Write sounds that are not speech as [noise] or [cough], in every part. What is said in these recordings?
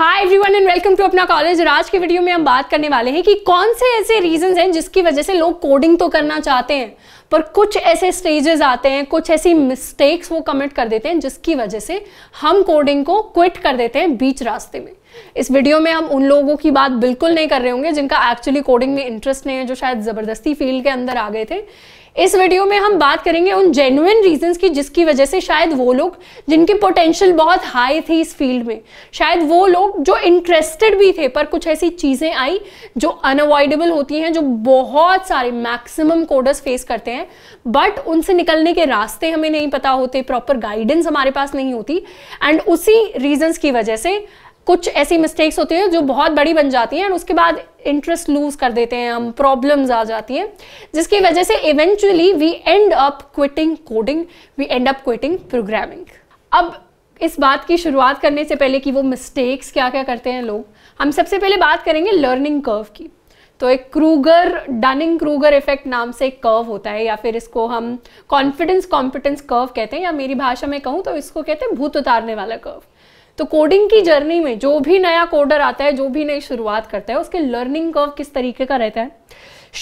hi everyone and welcome to अपना college और आज के वीडियो में हम बात करने वाले हैं कि कौन से ऐसे रीजंस हैं जिसकी वजह से लोग कोडिंग तो करना चाहते हैं पर कुछ ऐसे स्टेजेस आते हैं कुछ ऐसी मिस्टेक्स वो कमिट कर देते हैं जिसकी वजह से हम कोडिंग को क्विट कर देते हैं बीच रास्ते में इस वीडियो में हम उन लोगों की बात बिल्कुल नहीं कर रहे होंगे जिनका एक्चुअली कोडिंग में इंटरेस्ट नहीं है जो शायद ज़बरदस्ती फील्ड के अंदर आ गए थे इस वीडियो में हम बात करेंगे उन जेन्युन रीजंस की जिसकी वजह से शायद वो लोग जिनकी पोटेंशियल बहुत हाई थी इस फील्ड में शायद वो लोग जो इंटरेस्टेड भी थे पर कुछ ऐसी चीज़ें आई जो अनअवॉइडेबल होती हैं जो बहुत सारे मैक्सिमम कोडर्स फेस करते हैं बट उनसे निकलने के रास्ते हमें नहीं पता होते प्रॉपर गाइडेंस हमारे पास नहीं होती एंड उसी रीजन्स की वजह से कुछ ऐसी मिस्टेक्स होती हैं जो बहुत बड़ी बन जाती हैं एंड उसके बाद इंटरेस्ट लूज कर देते हैं हम प्रॉब्लम्स आ जाती हैं जिसकी वजह से eventually we end up quitting coding we end up quitting programming अब इस बात की शुरुआत करने से पहले कि वो मिस्टेक्स क्या क्या करते हैं लोग हम सबसे पहले बात करेंगे लर्निंग कर्व की तो एक क्रूगर डनिंग क्रूगर इफेक्ट नाम से एक कर्व होता है या फिर इसको हम कॉन्फिडेंस कॉम्पिटेंस कर्व कहते हैं या मेरी भाषा में कहूँ तो इसको कहते हैं भूत उतारने वाला कर्व तो कोडिंग की जर्नी में जो भी नया कोडर आता है जो भी नई शुरुआत करता है उसके लर्निंग कर्व किस तरीके का रहता है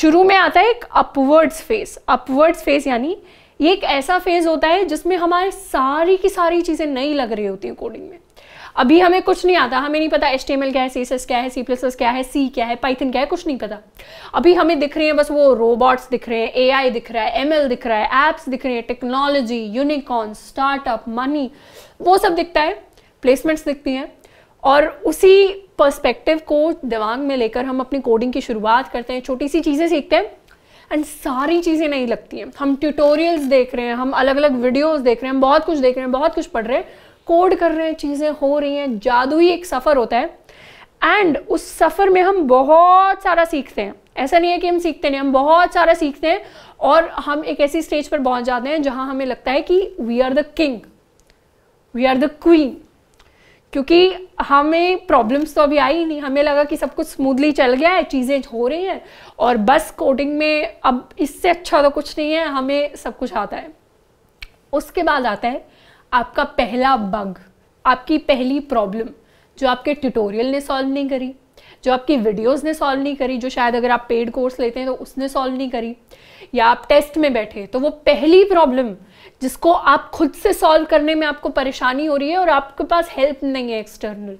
शुरू में आता है एक अपवर्ड्स फेस अपवर्ड्स फेस यानी ये एक ऐसा फेज होता है जिसमें हमारे सारी की सारी चीज़ें नई लग रही होती हैं कोडिंग में अभी हमें कुछ नहीं आता हमें नहीं पता एस टी एम एल क्या है सी एस एस क्या है सी क्या है सी क्या है पाइथन क्या है कुछ नहीं पता अभी हमें दिख रहे हैं बस वो रोबोट्स दिख रहे हैं ए आई दिख रहा है एम एल दिख रहा है एप्स दिख रहे हैं टेक्नोलॉजी यूनिकॉर्न स्टार्टअप मनी वो सब दिखता है प्लेसमेंट्स दिखती हैं और उसी पर्सपेक्टिव को दिमाग में लेकर हम अपनी कोडिंग की शुरुआत करते हैं छोटी सी चीज़ें सीखते हैं एंड सारी चीज़ें नहीं लगती हैं हम ट्यूटोरियल्स देख रहे हैं हम अलग अलग वीडियोस देख रहे हैं हम बहुत कुछ देख रहे हैं बहुत कुछ पढ़ रहे हैं कोड कर रहे हैं चीज़ें हो रही हैं जादुई एक सफ़र होता है एंड उस सफ़र में हम बहुत सारा सीखते हैं ऐसा नहीं है कि हम सीखते नहीं हम बहुत सारा सीखते हैं और हम एक ऐसी स्टेज पर पहुंच जाते हैं जहाँ हमें लगता है कि we are the king we are the queen क्योंकि हमें प्रॉब्लम्स तो अभी आई नहीं हमें लगा कि सब कुछ स्मूथली चल गया है चीज़ें हो रही हैं और बस कोडिंग में अब इससे अच्छा तो कुछ नहीं है हमें सब कुछ आता है उसके बाद आता है आपका पहला बग आपकी पहली प्रॉब्लम जो आपके ट्यूटोरियल ने सॉल्व नहीं करी जो आपकी वीडियोस ने सॉल्व नहीं करी जो शायद अगर आप पेड कोर्स लेते हैं तो उसने सॉल्व नहीं करी या आप टेस्ट में बैठे तो वो पहली प्रॉब्लम जिसको आप खुद से सॉल्व करने में आपको परेशानी हो रही है और आपके पास हेल्प नहीं है एक्सटर्नल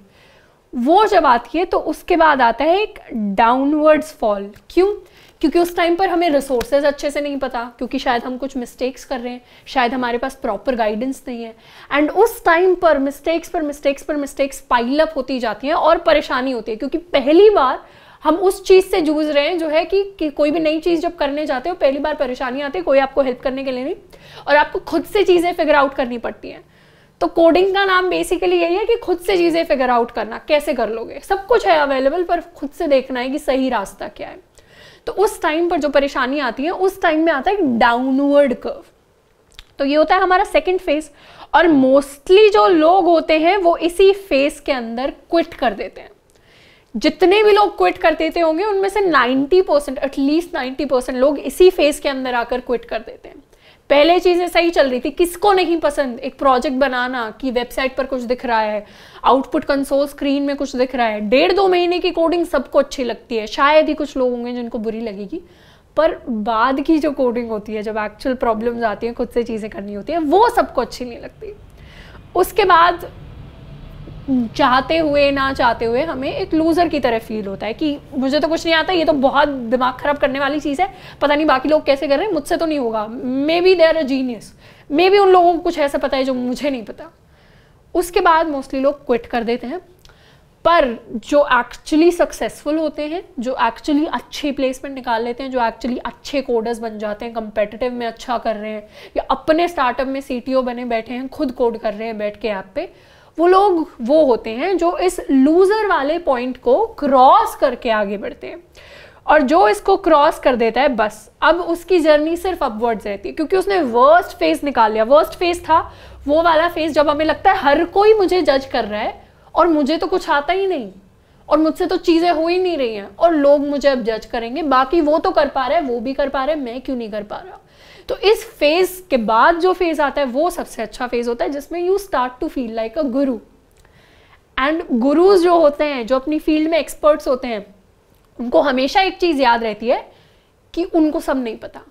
वो जब आती है तो उसके बाद आता है एक डाउनवर्ड्स फॉल क्यों क्योंकि उस टाइम पर हमें रिसोर्सेज अच्छे से नहीं पता क्योंकि शायद हम कुछ मिस्टेक्स कर रहे हैं शायद हमारे पास प्रॉपर गाइडेंस नहीं है एंड उस टाइम पर मिस्टेक्स पर मिस्टेक्स पर मिस्टेक्स पाइल अप होती जाती हैं और परेशानी होती है क्योंकि पहली बार हम उस चीज़ से जूझ रहे हैं जो है कि, कि कोई भी नई चीज़ जब करने जाते हो पहली बार परेशानी आती है कोई आपको हेल्प करने के लिए नहीं और आपको खुद से चीज़ें फिगर आउट करनी पड़ती हैं तो कोडिंग का नाम बेसिकली यही है कि खुद से चीज़ें फिगर आउट करना कैसे कर लोगे सब कुछ है अवेलेबल पर खुद से देखना है कि सही रास्ता क्या है तो उस टाइम पर जो परेशानी आती है उस टाइम में आता है डाउनवर्ड कर्व तो ये होता है हमारा सेकेंड फेज और मोस्टली जो लोग होते हैं वो इसी फेज के अंदर क्विट कर देते हैं जितने भी लोग क्विट कर देते होंगे उनमें से 90 परसेंट एटलीस्ट नाइन्टी परसेंट लोग इसी फेज के अंदर आकर क्विट कर देते हैं पहले चीज़ें सही चल रही थी किसको नहीं पसंद एक प्रोजेक्ट बनाना कि वेबसाइट पर कुछ दिख रहा है आउटपुट कंसोल स्क्रीन में कुछ दिख रहा है डेढ़ दो महीने की कोडिंग सबको अच्छी लगती है शायद ही कुछ लोग होंगे जिनको बुरी लगेगी पर बाद की जो कोडिंग होती है जब एक्चुअल प्रॉब्लम्स आती हैं खुद से चीज़ें करनी होती है वो सबको अच्छी नहीं लगती उसके बाद चाहते हुए ना चाहते हुए हमें एक लूज़र की तरह फील होता है कि मुझे तो कुछ नहीं आता ये तो बहुत दिमाग ख़राब करने वाली चीज़ है पता नहीं बाकी लोग कैसे कर रहे हैं मुझसे तो नहीं होगा maybe there a genius maybe उन लोगों को कुछ ऐसा पता है जो मुझे नहीं पता उसके बाद मोस्टली लोग क्विट कर देते हैं पर जो एक्चुअली सक्सेसफुल होते हैं जो एक्चुअली अच्छे प्लेसमेंट निकाल लेते हैं जो एक्चुअली अच्छे कोडर्स बन जाते हैं कंपेटिटिव में अच्छा कर रहे हैं या अपने स्टार्टअप में सी बने बैठे हैं खुद कोड कर रहे हैं बैठ के ऐप पे वो लोग वो होते हैं जो इस लूज़र वाले पॉइंट को क्रॉस करके आगे बढ़ते हैं और जो इसको क्रॉस कर देता है बस अब उसकी जर्नी सिर्फ अपवर्ड्स रहती है क्योंकि उसने वर्स्ट फेज निकाल लिया वर्स्ट फेज था वो वाला फेज जब हमें लगता है हर कोई मुझे जज कर रहा है और मुझे तो कुछ आता ही नहीं और मुझसे तो चीज़ें हो ही नहीं रही हैं और लोग मुझे अब जज करेंगे बाकी वो तो कर पा रहा है वो भी कर पा रहा है मैं क्यों नहीं कर पा रहा तो इस फेज़ के बाद जो फेज़ आता है वो सबसे अच्छा फेज़ होता है जिसमें you start to feel like a guru and गुरुज जो होते हैं जो अपनी फील्ड में एक्सपर्ट्स होते हैं उनको हमेशा एक चीज़ याद रहती है कि उनको सब नहीं पता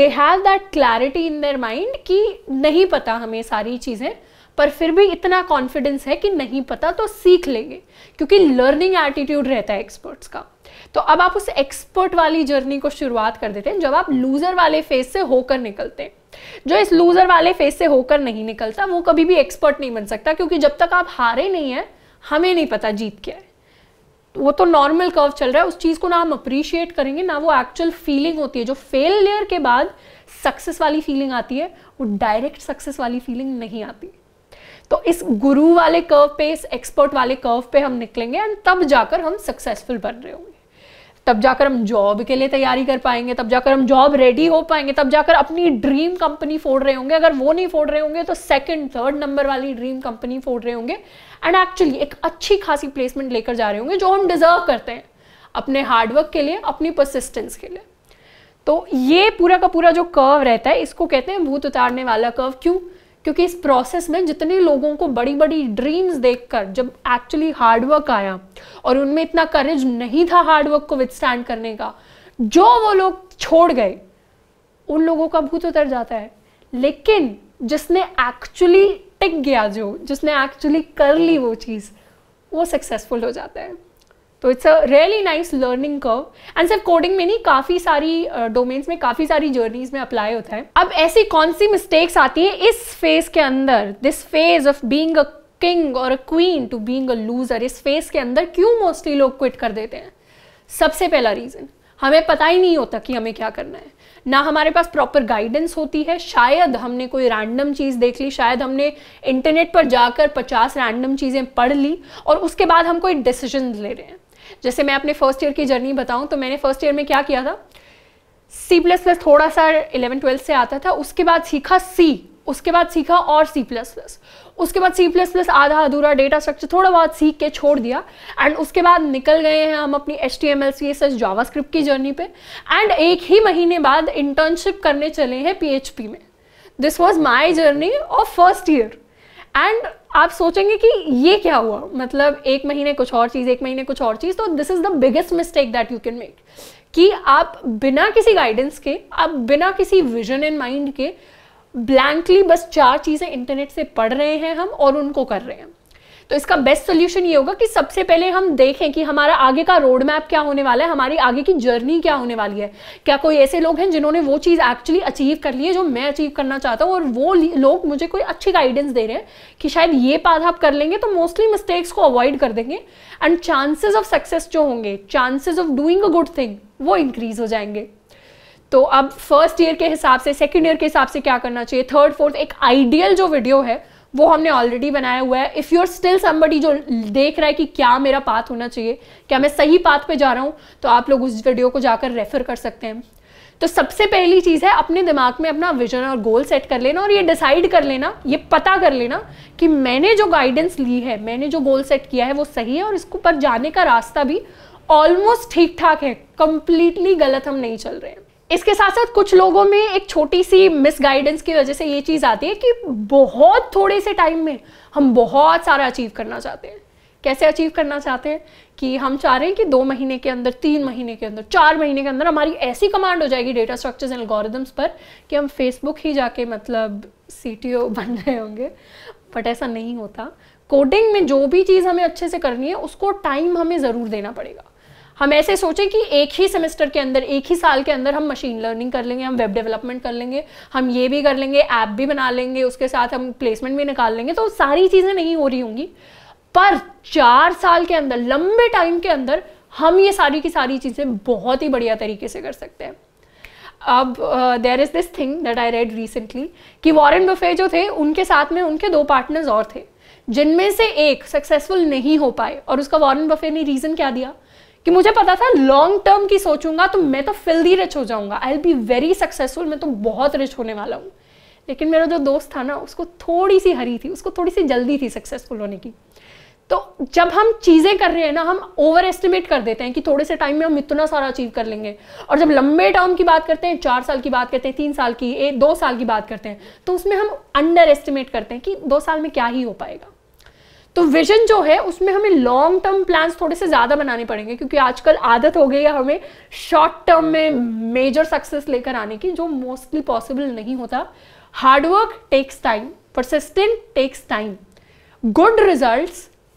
they have that clarity in their mind कि नहीं पता हमें सारी चीज़ें पर फिर भी इतना कॉन्फिडेंस है कि नहीं पता तो सीख लेंगे क्योंकि लर्निंग एटीट्यूड रहता है एक्सपर्ट्स का तो अब आप उस एक्सपर्ट वाली जर्नी को शुरुआत कर देते हैं जब आप लूज़र वाले फेज से होकर निकलते हैं जो इस लूज़र वाले फेज से होकर नहीं निकलता वो कभी भी एक्सपर्ट नहीं बन सकता क्योंकि जब तक आप हारे नहीं है हमें नहीं पता जीत क्या है तो वो तो नॉर्मल कर्व चल रहा है उस चीज़ को ना हम अप्रिशिएट करेंगे ना वो एक्चुअल फीलिंग होती है जो फेलियर के बाद सक्सेस वाली फीलिंग आती है वो डायरेक्ट सक्सेस वाली फीलिंग नहीं आती तो इस गुरु वाले कर्व पे इस एक्सपर्ट वाले कर्व पे हम निकलेंगे एंड तब जाकर हम सक्सेसफुल बन रहे होंगे तब जाकर हम जॉब के लिए तैयारी कर पाएंगे तब जाकर हम जॉब रेडी हो पाएंगे तब जाकर अपनी ड्रीम कंपनी फोड़ रहे होंगे अगर वो नहीं फोड़ रहे होंगे तो सेकंड थर्ड नंबर वाली ड्रीम कंपनी फोड़ रहे होंगे एंड एक्चुअली एक अच्छी खासी प्लेसमेंट लेकर जा रहे होंगे जो हम डिजर्व करते हैं अपने हार्डवर्क के लिए अपनी परसिस्टेंस के लिए तो ये पूरा का पूरा जो कर्व रहता है इसको कहते हैं भूत उतारने वाला कर्व क्यों क्योंकि इस प्रोसेस में जितने लोगों को बड़ी बड़ी ड्रीम्स देखकर जब एक्चुअली हार्डवर्क आया और उनमें इतना करेज नहीं था हार्डवर्क को विथस्टैंड करने का जो वो लोग छोड़ गए उन लोगों का भूत उतर जाता है लेकिन जिसने एक्चुअली टिक गया जो जिसने एक्चुअली कर ली वो चीज़ वो सक्सेसफुल हो जाता है तो it's a really nice learning curve and सिर्फ कोडिंग में नहीं काफ़ी सारी डोमेन्स uh, में काफ़ी सारी जर्नीज में अप्लाई होता है अब ऐसी कौन सी मिस्टेक्स आती है इस फेज के अंदर this phase of being a king और a queen to being a loser इस फेज के अंदर क्यों मोस्टली लोग क्विट कर देते हैं सबसे पहला रीज़न हमें पता ही नहीं होता कि हमें क्या करना है ना हमारे पास प्रॉपर गाइडेंस होती है शायद हमने कोई रैंडम चीज़ देख ली शायद हमने इंटरनेट पर जाकर पचास रैंडम चीज़ें पढ़ ली और उसके बाद हम कोई डिसीजन ले रहे हैं जैसे मैं अपने फर्स्ट ईयर की जर्नी बताऊँ तो मैंने फर्स्ट ईयर में क्या किया था सी प्लस प्लस थोड़ा सा इलेवन ट्वेल्थ से आता था उसके बाद सीखा सी उसके बाद सीखा और सी प्लस प्लस उसके बाद सी प्लस प्लस आधा अधूरा डेटा स्ट्रक्चर थोड़ा बहुत सीख के छोड़ दिया एंड उसके बाद निकल गए हैं हम अपनी H T M L C S JavaScript की जर्नी पे एंड एक ही महीने बाद इंटर्नशिप करने चले हैं पी एच पी में this was my journey of first year and आप सोचेंगे कि ये क्या हुआ मतलब एक महीने कुछ और चीज़ एक महीने कुछ और चीज़ तो this is the biggest mistake that you can make कि आप बिना किसी गाइडेंस के आप बिना किसी विजन एंड माइंड के ब्लैंकली बस चार चीज़ें इंटरनेट से पढ़ रहे हैं हम और उनको कर रहे हैं तो इसका बेस्ट सोल्यूशन ये होगा कि सबसे पहले हम देखें कि हमारा आगे का रोड मैप क्या होने वाला है हमारी आगे की जर्नी क्या होने वाली है क्या कोई ऐसे लोग हैं जिन्होंने वो चीज़ एक्चुअली अचीव कर ली है जो मैं अचीव करना चाहता हूँ और वो लोग मुझे कोई अच्छी गाइडेंस दे रहे हैं कि शायद ये पाथ आप कर लेंगे तो मोस्टली मिस्टेक्स को अवॉइड कर देंगे एंड चांसेस ऑफ सक्सेस जो होंगे chances of doing a good thing वो इंक्रीज हो जाएंगे तो अब फर्स्ट ईयर के हिसाब से सेकेंड ईयर के हिसाब से क्या करना चाहिए थर्ड फोर्थ एक आइडियल जो वीडियो है वो हमने ऑलरेडी बनाया हुआ है if you are still somebody जो देख रहा है कि क्या मेरा पाथ होना चाहिए क्या मैं सही पाथ पे जा रहा हूँ तो आप लोग उस वीडियो को जाकर रेफर कर सकते हैं तो सबसे पहली चीज़ है अपने दिमाग में अपना विजन और गोल सेट कर लेना और ये डिसाइड कर लेना ये पता कर लेना कि मैंने जो गाइडेंस ली है मैंने जो गोल सेट किया है वो सही है और इसको पर जाने का रास्ता भी ऑलमोस्ट ठीक ठाक है कंप्लीटली गलत हम नहीं चल रहे हैं इसके साथ साथ कुछ लोगों में एक छोटी सी मिसगाइडेंस की वजह से ये चीज़ आती है कि बहुत थोड़े से टाइम में हम बहुत सारा अचीव करना चाहते हैं कैसे अचीव करना चाहते हैं कि हम चाह रहे हैं कि दो महीने के अंदर तीन महीने के अंदर चार महीने के अंदर हमारी ऐसी कमांड हो जाएगी डेटा स्ट्रक्चर्स एंड एल्गोरिदम्स पर कि हम फेसबुक ही जाके मतलब सी [laughs] बन रहे होंगे बट ऐसा नहीं होता कोडिंग में जो भी चीज़ हमें अच्छे से करनी है उसको टाइम हमें ज़रूर देना पड़ेगा हम ऐसे सोचें कि एक ही सेमेस्टर के अंदर एक ही साल के अंदर हम मशीन लर्निंग कर लेंगे हम वेब डेवलपमेंट कर लेंगे हम ये भी कर लेंगे ऐप भी बना लेंगे उसके साथ हम प्लेसमेंट भी निकाल लेंगे तो सारी चीज़ें नहीं हो रही होंगी पर चार साल के अंदर लंबे टाइम के अंदर हम ये सारी की सारी चीज़ें बहुत ही बढ़िया तरीके से कर सकते हैं अब there is this thing that I read recently कि वॉरेन बफे जो थे उनके साथ में उनके दो पार्टनर्स और थे जिनमें से एक सक्सेसफुल नहीं हो पाए और उसका वॉरेन बफे ने रीज़न क्या दिया कि मुझे पता था लॉन्ग टर्म की सोचूंगा तो मैं तो फिल्दी रिच हो जाऊंगा I will be very successful मैं तो बहुत रिच होने वाला हूँ लेकिन मेरा जो दोस्त था ना उसको थोड़ी सी हरी थी उसको थोड़ी सी जल्दी थी सक्सेसफुल होने की तो जब हम चीज़ें कर रहे हैं ना हम ओवर एस्टिमेट कर देते हैं कि थोड़े से टाइम में हम इतना सारा अचीव कर लेंगे और जब लंबे टर्म की बात करते हैं चार साल की बात करते हैं तीन साल की एक दो साल की बात करते हैं तो उसमें हम अंडर एस्टिमेट करते हैं कि दो साल में क्या ही हो पाएगा तो विजन जो है उसमें हमें लॉन्ग टर्म प्लान्स थोड़े से ज़्यादा बनाने पड़ेंगे क्योंकि आजकल आदत हो गई है हमें शॉर्ट टर्म में मेजर सक्सेस लेकर आने की जो मोस्टली पॉसिबल नहीं होता hard work takes time persistent takes time good result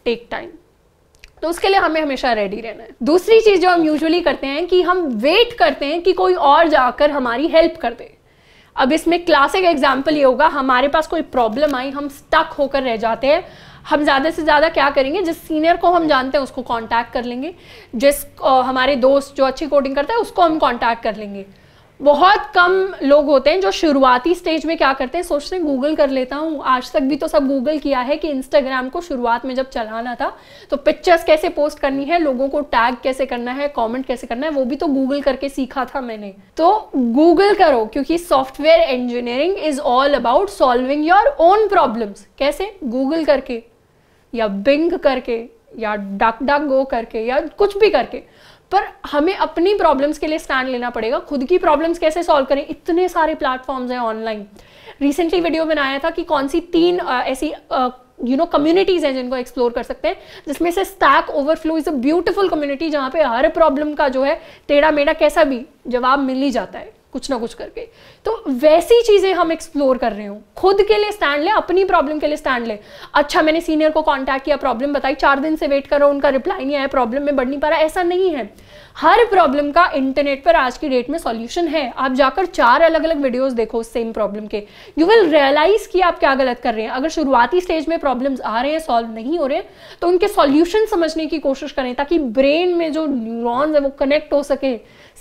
take time तो उसके लिए हमें हमेशा रेडी रहना है दूसरी चीज़ जो हम यूजुअली करते हैं कि हम वेट करते हैं कि कोई और जाकर हमारी हेल्प कर दे अब इसमें क्लासिक एग्जाम्पल ये होगा हमारे पास कोई प्रॉब्लम आई हम स्टक होकर रह जाते हैं हम ज़्यादा से ज़्यादा क्या करेंगे जिस सीनियर को हम जानते हैं उसको कांटेक्ट कर लेंगे जिस हमारे दोस्त जो अच्छी कोडिंग करता है उसको हम कांटेक्ट कर लेंगे बहुत कम लोग होते हैं जो शुरुआती स्टेज में क्या करते हैं सोचते हैं गूगल कर लेता हूँ आज तक भी तो सब गूगल किया है कि इंस्टाग्राम को शुरुआत में जब चलाना था तो पिक्चर्स कैसे पोस्ट करनी है लोगों को टैग कैसे करना है कमेंट कैसे करना है वो भी तो गूगल करके सीखा था मैंने तो गूगल करो क्योंकि software engineering is all about solving your own problems कैसे गूगल करके या बिंग करके या डक डक गो करके या कुछ भी करके पर हमें अपनी प्रॉब्लम्स के लिए स्टैंड लेना पड़ेगा खुद की प्रॉब्लम्स कैसे सॉल्व करें इतने सारे प्लेटफॉर्म्स हैं ऑनलाइन रिसेंटली वीडियो बनाया था कि कौन सी तीन आ, ऐसी आ, यू नो कम्युनिटीज़ हैं जिनको एक्सप्लोर कर सकते हैं जिसमें से stack overflow is a beautiful community जहाँ पे हर प्रॉब्लम का जो है टेढ़ा मेढ़ा कैसा भी जवाब मिल ही जाता है कुछ ना कुछ करके तो वैसी चीज़ें हम एक्सप्लोर कर रहे हो खुद के लिए स्टैंड लें अपनी प्रॉब्लम के लिए स्टैंड लें अच्छा मैंने सीनियर को कॉन्टैक्ट किया प्रॉब्लम बताई चार दिन से वेट कर रहा उनका रिप्लाई नहीं आया प्रॉब्लम में बढ़ नहीं पा रहा ऐसा नहीं है हर प्रॉब्लम का इंटरनेट पर आज की डेट में सॉल्यूशन है आप जाकर चार अलग अलग वीडियोस देखो सेम प्रॉब्लम के यू विल रियलाइज कि आप क्या गलत कर रहे हैं अगर शुरुआती स्टेज में प्रॉब्लम्स आ रहे हैं सॉल्व नहीं हो रहे हैं तो उनके सॉल्यूशन समझने की कोशिश करें ताकि ब्रेन में जो न्यूरॉन्स है वो कनेक्ट हो सके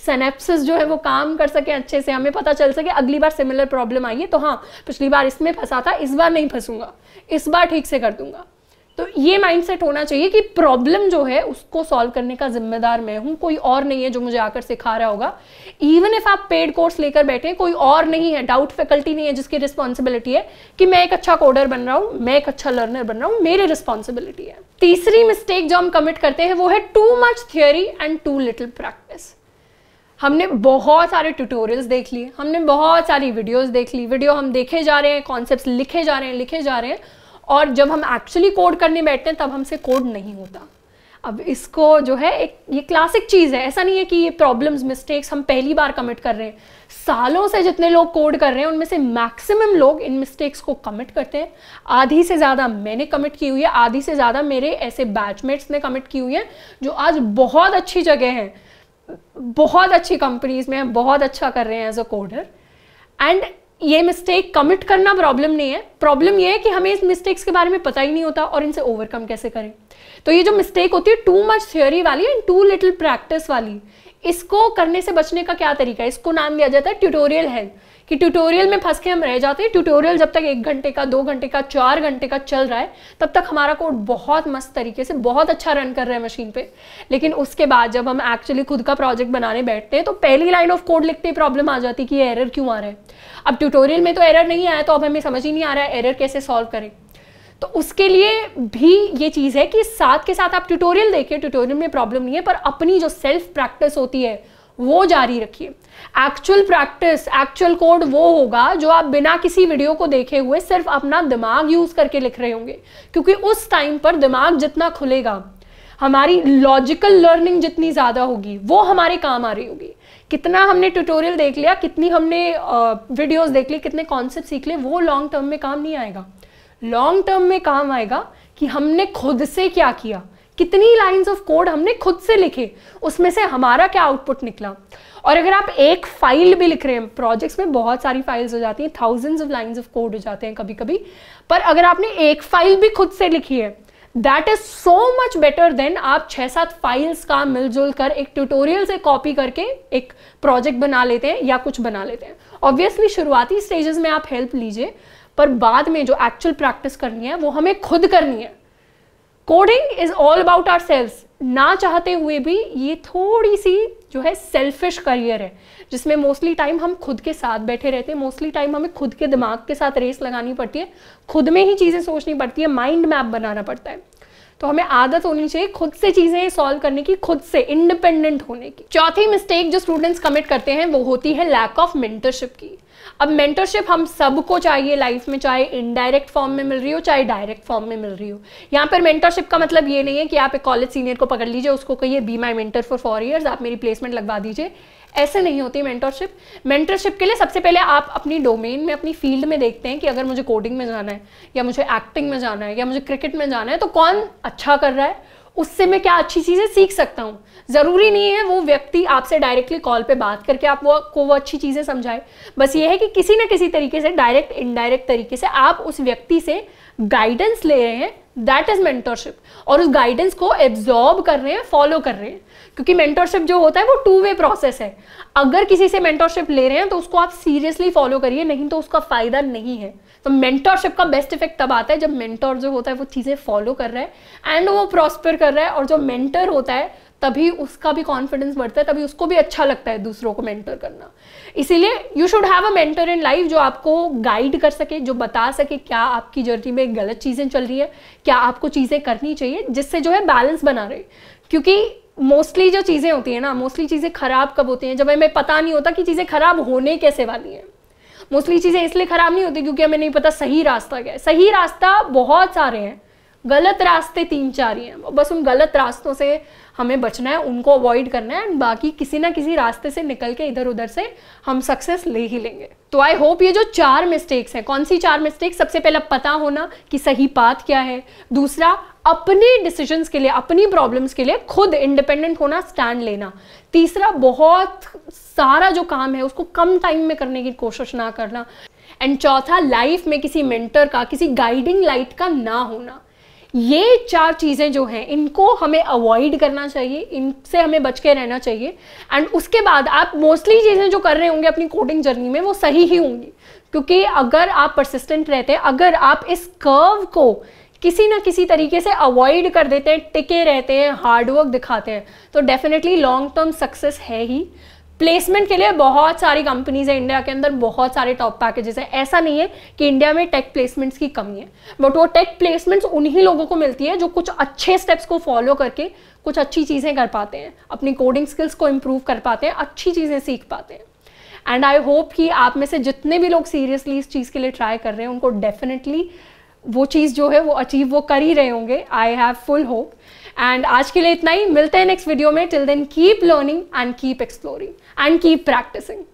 सेनेप्सिस जो है वो काम कर सके अच्छे से हमें पता चल सके अगली बार सिमिलर प्रॉब्लम आई है तो हाँ पिछली बार इसमें फंसा था इस बार नहीं फंसूंगा इस बार ठीक से कर दूंगा तो ये माइंडसेट होना चाहिए कि प्रॉब्लम जो है उसको सॉल्व करने का जिम्मेदार मैं हूं कोई और नहीं है जो मुझे आकर सिखा रहा होगा इवन इफ आप पेड कोर्स लेकर बैठे कोई और नहीं है डाउट फैकल्टी नहीं है जिसकी रिस्पॉन्सिबिलिटी है कि मैं एक अच्छा कोडर बन रहा हूँ मैं एक अच्छा लर्नर बन रहा हूँ मेरी रिस्पॉन्सिबिलिटी है तीसरी मिस्टेक जो हम कमिट करते हैं वो है too much theory and too little practice हमने बहुत सारे ट्यूटोरियल्स देख लिए हमने बहुत सारी वीडियोस देख ली वीडियो हम देखे जा रहे हैं कॉन्सेप्ट लिखे जा रहे हैं लिखे जा रहे हैं और जब हम एक्चुअली कोड करने बैठते हैं तब हमसे कोड नहीं होता अब इसको जो है एक ये क्लासिक चीज़ है ऐसा नहीं है कि ये प्रॉब्लम्स मिस्टेक्स हम पहली बार कमिट कर रहे हैं सालों से जितने लोग कोड कर रहे हैं उनमें से मैक्सिमम लोग इन मिस्टेक्स को कमिट करते हैं आधी से ज़्यादा मैंने कमिट की हुई है आधी से ज़्यादा मेरे ऐसे बैचमेट्स ने कमिट की हुई है जो आज बहुत अच्छी जगह हैं बहुत अच्छी कंपनीज में हम बहुत अच्छा कर रहे हैं एज अ कोडर एंड ये मिस्टेक कमिट करना प्रॉब्लम नहीं है प्रॉब्लम ये है कि हमें इस मिस्टेक्स के बारे में पता ही नहीं होता और इनसे ओवरकम कैसे करें तो ये जो मिस्टेक होती है टू मच थ्योरी वाली एंड टू लिटिल प्रैक्टिस वाली इसको करने से बचने का क्या तरीका है इसको नाम दिया जाता है ट्यूटोरियल हेल्थ कि ट्यूटोरियल में फंस के हम रह जाते हैं ट्यूटोरियल जब तक एक घंटे का दो घंटे का चार घंटे का चल रहा है तब तक हमारा कोड बहुत मस्त तरीके से बहुत अच्छा रन कर रहा है मशीन पे लेकिन उसके बाद जब हम एक्चुअली खुद का प्रोजेक्ट बनाने बैठते हैं तो पहली लाइन ऑफ कोड लिखते ही प्रॉब्लम आ जाती है कि एरर क्यों आ रहा है अब ट्यूटोरियल में तो एरर नहीं आया तो अब हमें समझ ही नहीं आ रहा है एरर कैसे सॉल्व करें तो उसके लिए भी ये चीज़ है कि साथ के साथ आप ट्यूटोरियल देखिए ट्यूटोरियल में प्रॉब्लम नहीं है पर अपनी जो सेल्फ प्रैक्टिस होती है वो जारी रखिए एक्चुअल प्रैक्टिस एक्चुअल कोड वो होगा जो आप बिना किसी वीडियो को देखे हुए सिर्फ अपना दिमाग यूज करके लिख रहे होंगे क्योंकि उस टाइम पर दिमाग जितना खुलेगा हमारी लॉजिकल लर्निंग जितनी ज़्यादा होगी वो हमारे काम आ रही होगी कितना हमने ट्यूटोरियल देख लिया कितनी हमने वीडियोस देख लिया कितने कॉन्सेप्ट सीख लिए वो लॉन्ग टर्म में काम नहीं आएगा लॉन्ग टर्म में काम आएगा कि हमने खुद से क्या किया कितनी लाइंस ऑफ कोड हमने खुद से लिखे उसमें से हमारा क्या आउटपुट निकला और अगर आप एक फाइल भी लिख रहे हैं प्रोजेक्ट्स में बहुत सारी फाइल्स हो जाती हैं thousands of lines of code हो जाते हैं कभी कभी पर अगर आपने एक फाइल भी खुद से लिखी है that is so much better than आप छह सात फाइल्स का मिलजुल कर एक ट्यूटोरियल से कॉपी करके एक प्रोजेक्ट बना लेते हैं या कुछ बना लेते हैं ऑब्वियसली शुरुआती स्टेजेस में आप हेल्प लीजिए पर बाद में जो एक्चुअल प्रैक्टिस करनी है वो हमें खुद करनी है coding is all about ourselves ना चाहते हुए भी ये थोड़ी सी जो है सेल्फिश करियर है जिसमें मोस्टली टाइम हम खुद के साथ बैठे रहते हैं मोस्टली टाइम हमें खुद के दिमाग के साथ रेस लगानी पड़ती है खुद में ही चीज़ें सोचनी पड़ती है माइंड मैप बनाना पड़ता है तो हमें आदत होनी चाहिए खुद से चीज़ें सॉल्व करने की खुद से इंडिपेंडेंट होने की चौथी मिस्टेक जो स्टूडेंट्स कमिट करते हैं वो होती है लैक ऑफ मेंटरशिप की अब मेंटरशिप हम सबको चाहिए लाइफ में चाहे इनडायरेक्ट फॉर्म में मिल रही हो चाहे डायरेक्ट फॉर्म में मिल रही हो यहाँ पर मेंटरशिप का मतलब ये नहीं है कि आप एक कॉलेज सीनियर को पकड़ लीजिए उसको कहिए be my mentor for four years आप मेरी प्लेसमेंट लगवा दीजिए ऐसे नहीं होती मेंटरशिप मेंटरशिप के लिए सबसे पहले आप अपनी डोमेन में अपनी फील्ड में देखते हैं कि अगर मुझे कोडिंग में जाना है या मुझे एक्टिंग में जाना है या मुझे क्रिकेट में जाना है तो कौन अच्छा कर रहा है उससे मैं क्या अच्छी चीज़ें सीख सकता हूँ ज़रूरी नहीं है वो व्यक्ति आपसे डायरेक्टली कॉल पे बात करके आप वो को वो अच्छी चीज़ें समझाए बस ये है कि किसी ना किसी तरीके से डायरेक्ट इनडायरेक्ट तरीके से आप उस व्यक्ति से गाइडेंस ले रहे हैं दैट इज मेंटरशिप और उस गाइडेंस को एब्जॉर्ब कर रहे हैं फॉलो कर रहे हैं क्योंकि मेंटरशिप जो होता है वो टू वे प्रोसेस है अगर किसी से मेंटरशिप ले रहे हैं तो उसको आप सीरियसली फॉलो करिए नहीं तो उसका फायदा नहीं है तो मेंटरशिप का बेस्ट इफेक्ट तब आता है जब मेंटर जो होता है वो चीज़ें फॉलो कर रहा है एंड वो प्रॉस्पर कर रहा है और जो मेंटर होता है तभी उसका भी कॉन्फिडेंस बढ़ता है तभी उसको भी अच्छा लगता है दूसरों को मेंटर करना इसीलिए you should have a mentor in life जो आपको गाइड कर सके जो बता सके क्या आपकी जर्नी में गलत चीज़ें चल रही हैं क्या आपको चीज़ें करनी चाहिए जिससे जो है बैलेंस बना रहे क्योंकि मोस्टली जो चीज़ें होती हैं ना मोस्टली चीज़ें खराब कब होती हैं जब हमें पता नहीं होता कि चीज़ें खराब होने कैसे वाली हैं मोस्टली चीज़ें इसलिए खराब नहीं होती क्योंकि हमें नहीं पता सही रास्ता क्या है सही रास्ता बहुत सारे हैं गलत रास्ते तीन चार ही हैं बस उन गलत रास्तों से हमें बचना है उनको अवॉइड करना है एंड बाकी किसी ना किसी रास्ते से निकल के इधर उधर से हम सक्सेस ले ही लेंगे तो आई होप ये जो चार मिस्टेक्स हैं कौन सी चार मिस्टेक्स सबसे पहला पता होना कि सही बात क्या है दूसरा अपने डिसीजंस के लिए अपनी प्रॉब्लम्स के लिए खुद इंडिपेंडेंट होना स्टैंड लेना तीसरा बहुत सारा जो काम है उसको कम टाइम में करने की कोशिश ना करना एंड चौथा लाइफ में किसी मेंटर का किसी गाइडिंग लाइट का ना होना ये चार चीज़ें जो हैं इनको हमें अवॉइड करना चाहिए इनसे हमें बच के रहना चाहिए एंड उसके बाद आप मोस्टली चीज़ें जो कर रहे होंगे अपनी कोडिंग जर्नी में वो सही ही होंगी क्योंकि अगर आप परसिस्टेंट रहते हैं अगर आप इस कर्व को किसी ना किसी तरीके से अवॉइड कर देते हैं टिके रहते हैं हार्डवर्क दिखाते हैं तो डेफिनेटली लॉन्ग टर्म सक्सेस है ही प्लेसमेंट के लिए बहुत सारी कंपनीज है इंडिया के अंदर बहुत सारे टॉप पैकेजेस है ऐसा नहीं है कि इंडिया में टेक प्लेसमेंट्स की कमी है बट वो टेक प्लेसमेंट्स उन्हीं लोगों को मिलती है जो कुछ अच्छे स्टेप्स को फॉलो करके कुछ अच्छी चीज़ें कर पाते हैं अपनी कोडिंग स्किल्स को इम्प्रूव कर पाते हैं अच्छी चीज़ें सीख पाते हैं एंड आई होप कि आप में से जितने भी लोग सीरियसली इस चीज़ के लिए ट्राई कर रहे हैं उनको डेफिनेटली वो चीज़ जो है वो अचीव वो कर ही रहे होंगे I have full hope and आज के लिए इतना ही मिलते हैं नेक्स्ट वीडियो में till then keep learning and keep exploring and keep practising